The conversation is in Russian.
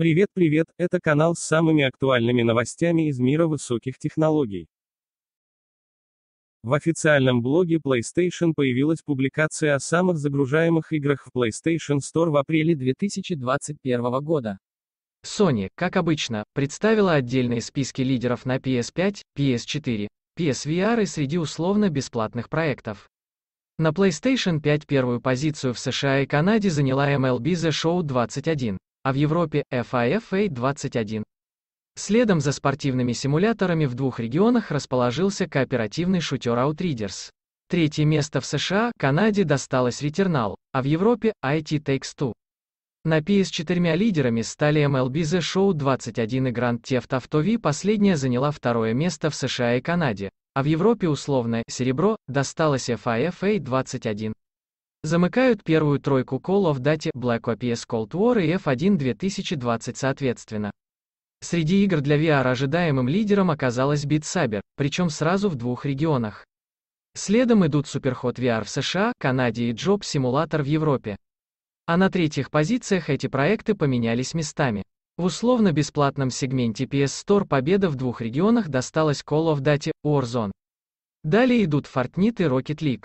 Привет, привет, это канал с самыми актуальными новостями из мира высоких технологий. В официальном блоге PlayStation появилась публикация о самых загружаемых играх в PlayStation Store в апреле 2021 года. Sony, как обычно, представила отдельные списки лидеров на PS5, PS4, PSVR и среди условно-бесплатных проектов. На PlayStation 5 первую позицию в США и Канаде заняла MLB The Show 21 а в Европе – FIFA-21. Следом за спортивными симуляторами в двух регионах расположился кооперативный шутер Outriders. Третье место в США, Канаде досталось Returnal, а в Европе – IT Takes Two. На PS четырьмя лидерами стали MLB The Show 21 и Grand Theft Auto V последняя заняла второе место в США и Канаде, а в Европе условное «серебро» досталось FIFA 21. Замыкают первую тройку Call of Duty, Black Ops Cold War и F1 2020 соответственно. Среди игр для VR ожидаемым лидером оказалась Beat Saber, причем сразу в двух регионах. Следом идут Superhot VR в США, Канаде и Job Simulator в Европе. А на третьих позициях эти проекты поменялись местами. В условно-бесплатном сегменте PS Store победа в двух регионах досталась Call of Duty, Warzone. Далее идут Fortnite и Rocket League.